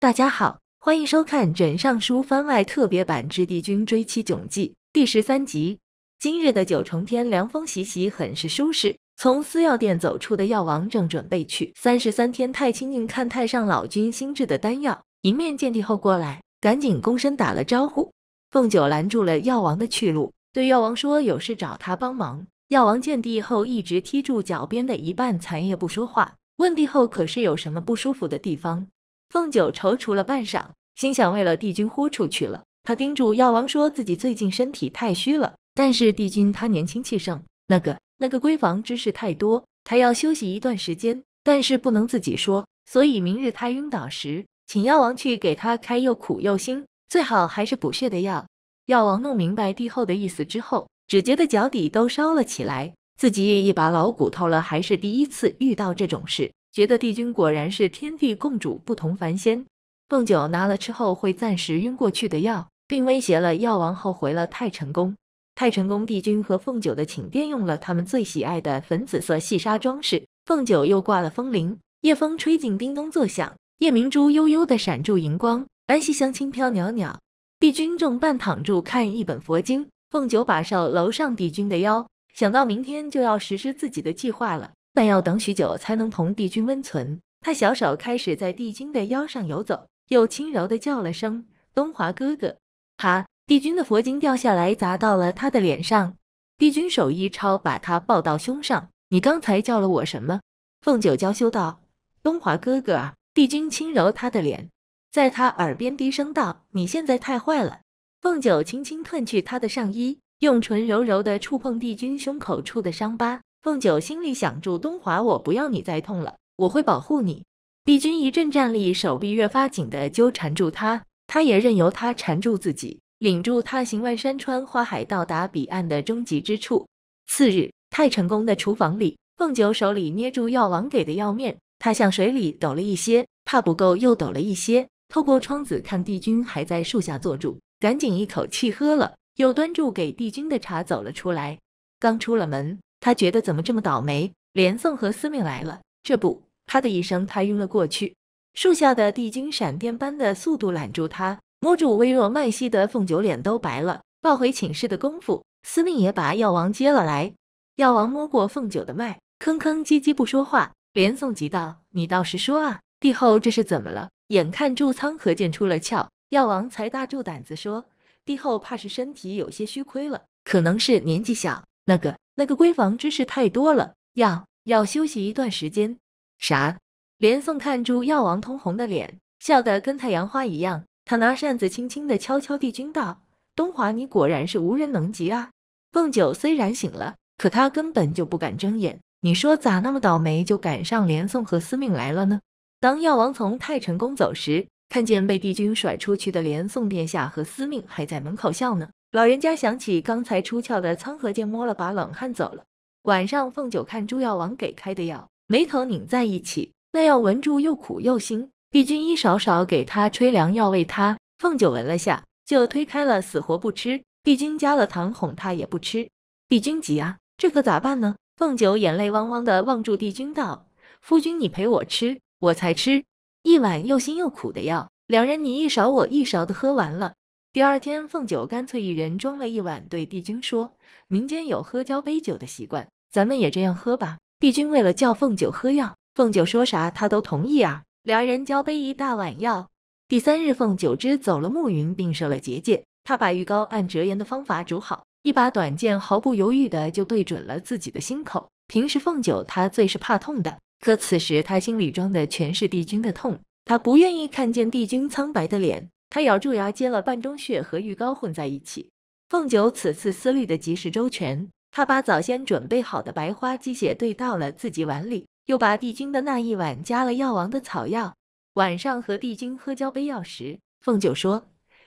大家好，欢迎收看《枕上书》番外特别版之帝君追妻囧记第十三集。今日的九重天凉风习习，很是舒适。从私药店走出的药王正准备去三十三天太清境看太上老君新制的丹药，迎面见帝后过来，赶紧躬身打了招呼。凤九拦住了药王的去路，对药王说有事找他帮忙。药王见帝后一直踢住脚边的一半残叶不说话，问帝后可是有什么不舒服的地方？凤九踌躇了半晌，心想：为了帝君，豁出去了。他叮嘱药王说：“自己最近身体太虚了，但是帝君他年轻气盛，那个那个闺房之事太多，他要休息一段时间，但是不能自己说。所以明日他晕倒时，请药王去给他开又苦又辛，最好还是补血的药。”药王弄明白帝后的意思之后，只觉得脚底都烧了起来，自己一把老骨头了，还是第一次遇到这种事。觉得帝君果然是天地共主，不同凡仙。凤九拿了吃后会暂时晕过去的药，并威胁了药王后回了太晨宫。太晨宫帝君和凤九的寝殿用了他们最喜爱的粉紫色细纱装饰，凤九又挂了风铃，夜风吹进，叮咚作响。夜明珠悠悠的闪住荧光，安息香轻飘袅袅。帝君正半躺住看一本佛经，凤九把手楼上帝君的腰，想到明天就要实施自己的计划了。但要等许久才能同帝君温存。他小手开始在帝君的腰上游走，又轻柔地叫了声“东华哥哥”。哈！帝君的佛经掉下来，砸到了他的脸上。帝君手一抄，把他抱到胸上。“你刚才叫了我什么？”凤九娇羞道。“东华哥哥啊！”帝君轻揉他的脸，在他耳边低声道：“你现在太坏了。”凤九轻轻褪去他的上衣，用唇柔柔地触碰帝君胸口处的伤疤。凤九心里想：住东华，我不要你再痛了，我会保护你。帝君一阵战栗，手臂越发紧地纠缠住他，他也任由他缠住自己，领住踏行万山川、花海，到达彼岸的终极之处。次日，太成功的厨房里，凤九手里捏住药王给的药面，他向水里抖了一些，怕不够又抖了一些。透过窗子看帝君还在树下坐住，赶紧一口气喝了，又端住给帝君的茶走了出来。刚出了门。他觉得怎么这么倒霉？连宋和司命来了，这不，啪的一声，他晕了过去。树下的帝君闪电般的速度揽住他，摸住微弱脉息的凤九脸都白了。抱回寝室的功夫，司命也把药王接了来。药王摸过凤九的脉，吭吭唧唧不说话。连宋急道：“你倒是说啊，帝后这是怎么了？”眼看祝仓河剑出了鞘，药王才大住胆子说：“帝后怕是身体有些虚亏了，可能是年纪小那个。”那个闺房之事太多了，要要休息一段时间。啥？连宋看住药王通红的脸，笑得跟太阳花一样。他拿扇子轻轻地、敲敲帝君道：“东华，你果然是无人能及啊！”凤九虽然醒了，可他根本就不敢睁眼。你说咋那么倒霉，就赶上连宋和司命来了呢？当药王从太晨宫走时，看见被帝君甩出去的连宋殿下和司命还在门口笑呢。老人家想起刚才出窍的苍河剑，摸了把冷汗走了。晚上，凤九看朱药王给开的药，眉头拧在一起。那药闻住又苦又腥。帝君一勺勺给他吹凉药喂他，凤九闻了下就推开了，死活不吃。帝君加了糖哄他也不吃。帝君急啊，这可咋办呢？凤九眼泪汪汪的望住帝君道：“夫君，你陪我吃，我才吃一碗又腥又苦的药。”两人你一勺我一勺的喝完了。第二天，凤九干脆一人装了一碗，对帝君说：“民间有喝交杯酒的习惯，咱们也这样喝吧。”帝君为了叫凤九喝药，凤九说啥他都同意啊。两人交杯一大碗药。第三日，凤九支走了暮云，并设了结界。他把鱼膏按折颜的方法煮好，一把短剑毫不犹豫的就对准了自己的心口。平时凤九他最是怕痛的，可此时他心里装的全是帝君的痛，他不愿意看见帝君苍白的脸。他咬住牙接了半中血和玉膏混在一起。凤九此次思虑的极是周全，他把早先准备好的白花鸡血兑到了自己碗里，又把帝君的那一碗加了药王的草药。晚上和帝君喝交杯药时，凤九说：“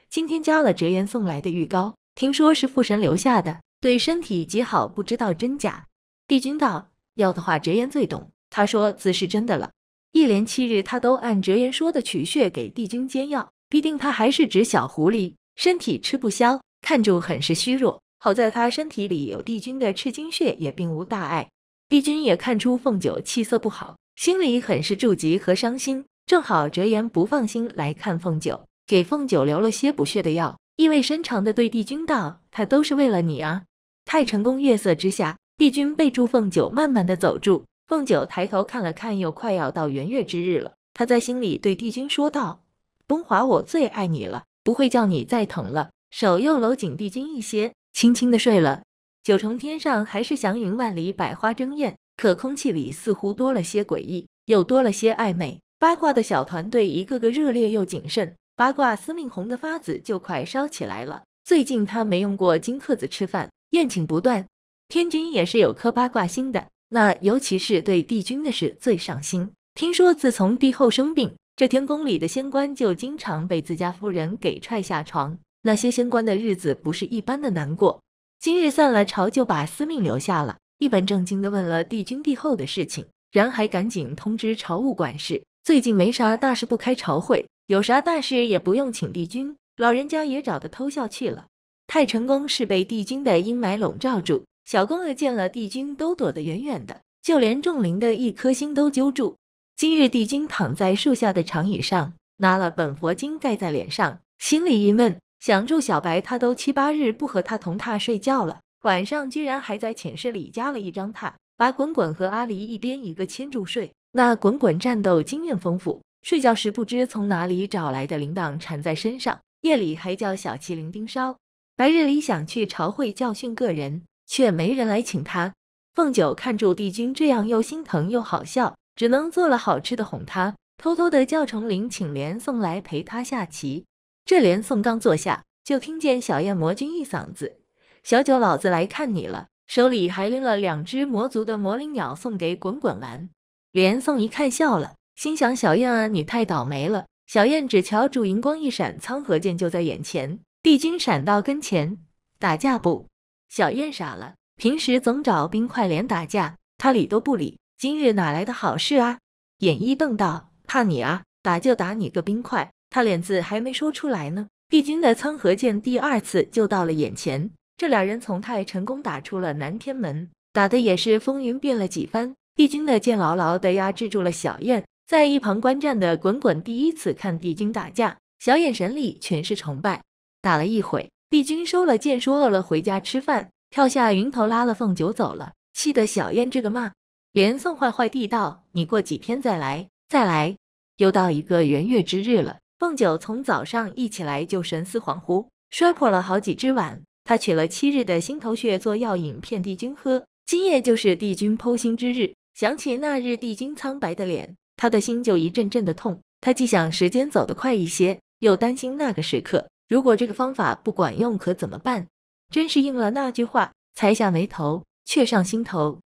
今天加了折颜送来的玉膏，听说是父神留下的，对身体极好，不知道真假。”帝君道：“药的话，折颜最懂。他说字是真的了。”一连七日，他都按折颜说的取血给帝君煎药。毕竟他还是只小狐狸，身体吃不消，看住很是虚弱。好在他身体里有帝君的赤金血，也并无大碍。帝君也看出凤九气色不好，心里很是着急和伤心。正好哲言不放心来看凤九，给凤九留了些补血的药，意味深长的对帝君道：“他都是为了你啊。”太成功月色之下，帝君备注凤九慢慢的走住。凤九抬头看了看，又快要到圆月之日了，他在心里对帝君说道。东华，我最爱你了，不会叫你再疼了。手又搂紧帝君一些，轻轻的睡了。九重天上还是祥云万里，百花争艳，可空气里似乎多了些诡异，又多了些暧昧。八卦的小团队一个个热烈又谨慎。八卦司命红的发紫，就快烧起来了。最近他没用过金克子吃饭，宴请不断。天君也是有颗八卦心的，那尤其是对帝君的事最上心。听说自从帝后生病。这天宫里的仙官就经常被自家夫人给踹下床，那些仙官的日子不是一般的难过。今日散了朝，就把司命留下了，一本正经的问了帝君、帝后的事情，然还赶紧通知朝务管事，最近没啥大事不开朝会，有啥大事也不用请帝君，老人家也找的偷笑去了。太成宫是被帝君的阴霾笼罩住，小宫娥见了帝君都躲得远远的，就连众灵的一颗心都揪住。今日帝君躺在树下的长椅上，拿了本佛经盖在脸上，心里郁闷，想住小白他都七八日不和他同榻睡觉了，晚上居然还在寝室里加了一张榻，把滚滚和阿狸一边一个牵住睡。那滚滚战斗经验丰富，睡觉时不知从哪里找来的铃铛缠在身上，夜里还叫小麒麟盯梢。白日里想去朝会教训个人，却没人来请他。凤九看住帝君这样，又心疼又好笑。只能做了好吃的哄他，偷偷的叫重林请连宋来陪他下棋。这连宋刚坐下，就听见小燕魔君一嗓子：“小九老子来看你了！”手里还拎了两只魔族的魔灵鸟送给滚滚玩。连宋一看笑了，心想：“小燕啊，你太倒霉了。”小燕只瞧主银光一闪，苍河剑就在眼前，帝君闪到跟前，打架不？小燕傻了，平时总找冰块连打架，他理都不理。今日哪来的好事啊！眼一瞪道：“怕你啊，打就打你个冰块！”他脸字还没说出来呢，帝君的苍河剑第二次就到了眼前。这俩人从太成功打出了南天门，打的也是风云变了几番。帝君的剑牢牢的压制住了小燕。在一旁观战的滚滚第一次看帝君打架，小眼神里全是崇拜。打了一会，帝君收了剑，说饿了回家吃饭，跳下云头拉了凤九走了，气得小燕这个骂。连送坏坏地道，你过几天再来，再来，又到一个圆月之日了。凤九从早上一起来就神思恍惚，摔破了好几只碗。她取了七日的心头血做药引，骗帝君喝。今夜就是帝君剖心之日，想起那日帝君苍白的脸，他的心就一阵阵的痛。他既想时间走得快一些，又担心那个时刻，如果这个方法不管用，可怎么办？真是应了那句话：才下眉头，却上心头。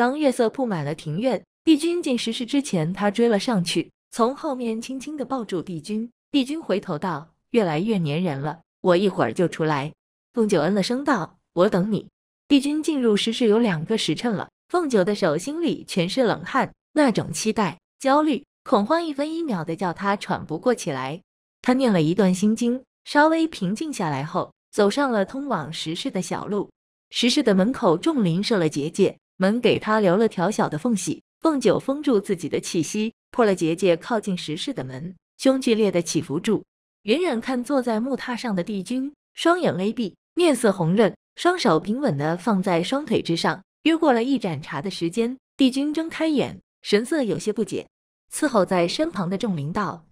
当月色铺满了庭院，帝君进石室之前，他追了上去，从后面轻轻地抱住帝君。帝君回头道：“越来越粘人了，我一会儿就出来。”凤九嗯了声道：“我等你。”帝君进入石室有两个时辰了，凤九的手心里全是冷汗，那种期待、焦虑、恐慌，一分一秒的叫他喘不过气来。他念了一段心经，稍微平静下来后，走上了通往石室的小路。石室的门口众灵设了结界。门给他留了条小的缝隙，凤九封住自己的气息，破了结界，靠近石室的门，胸剧烈的起伏住。远远看坐在木榻上的帝君，双眼微闭，面色红润，双手平稳的放在双腿之上。约过了一盏茶的时间，帝君睁开眼，神色有些不解。伺候在身旁的仲灵道：“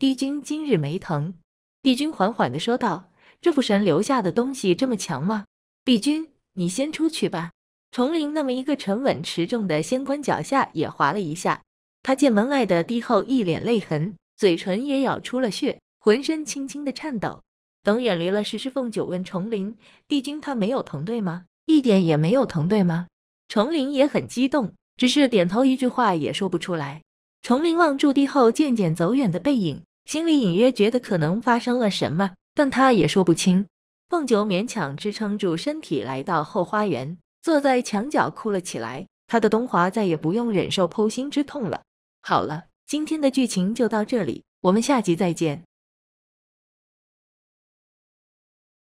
帝君今日没疼。”帝君缓缓的说道：“这副神留下的东西这么强吗？”帝君，你先出去吧。重林那么一个沉稳持重的仙官，脚下也滑了一下。他见门外的帝后一脸泪痕，嘴唇也咬出了血，浑身轻轻的颤抖。等远离了石狮凤九问重林：“帝君他没有疼，对吗？一点也没有疼，对吗？”重林也很激动，只是点头，一句话也说不出来。重林望住帝后渐渐走远的背影，心里隐约觉得可能发生了什么，但他也说不清。凤九勉强支撑住身体，来到后花园。坐在墙角哭了起来，他的东华再也不用忍受剖心之痛了。好了，今天的剧情就到这里，我们下集再见。